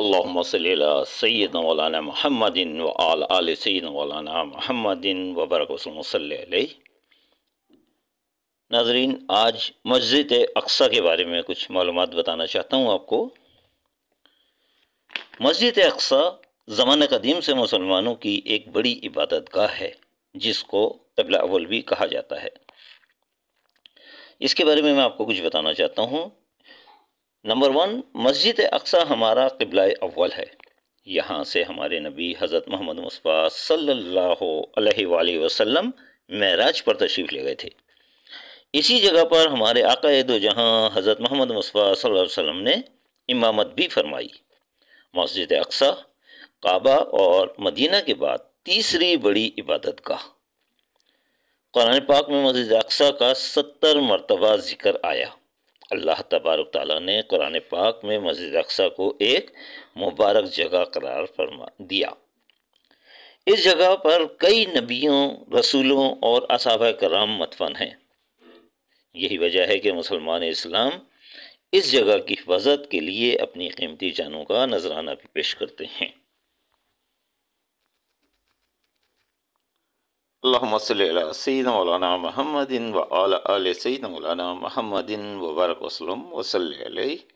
अल्लाम सैद मौलाना महमदिन व आल आल सैद मौलाना महमदिन वबरकसमसल नाजरीन आज मस्जिद अक्सा के बारे में कुछ मालूम बताना चाहता हूँ आपको मस्जिद अक्सा ज़माना कदीम से मुसलमानों की एक बड़ी इबादत गाह है जिसको तबला अवल भी कहा जाता है इसके बारे में मैं आपको कुछ बताना चाहता हूँ नंबर वन मस्जिद अक्सा हमारा कबला अव्वल है यहाँ से हमारे नबी हज़रत मोहम्मद मुस्तफ़ा सल्लल्लाहु अलैहि वसल्लम मेराज पर तशरीफ़ ले गए थे इसी जगह पर हमारे आका दो जहाँ हज़रत मोहम्मद मुस्तफ़ा सल्लल्लाहु अलैहि वसल्लम ने इमामत भी फरमाई मस्जिद अक्सा काबा और मदीना के बाद तीसरी बड़ी इबादत का कुरान पाक में मस्जिद अक्सा का सत्तर मरतबा ज़िक्र आया अल्लाह तबारक ताली ने कुरान पाक में मस्जिद अक्सा को एक मुबारक जगह करार फरमा दिया इस जगह पर कई नबियों रसूलों और असाब कराम मतफन हैं यही वजह है कि मुसलमान इस्लाम इस जगह की हिफाजत के लिए अपनी कीमती जानों का नजराना भी पेश करते हैं اللهم صل على سيدنا مولانا محمد وعلى آل سيدنا مولانا محمد وبارك وسلم وصل عليه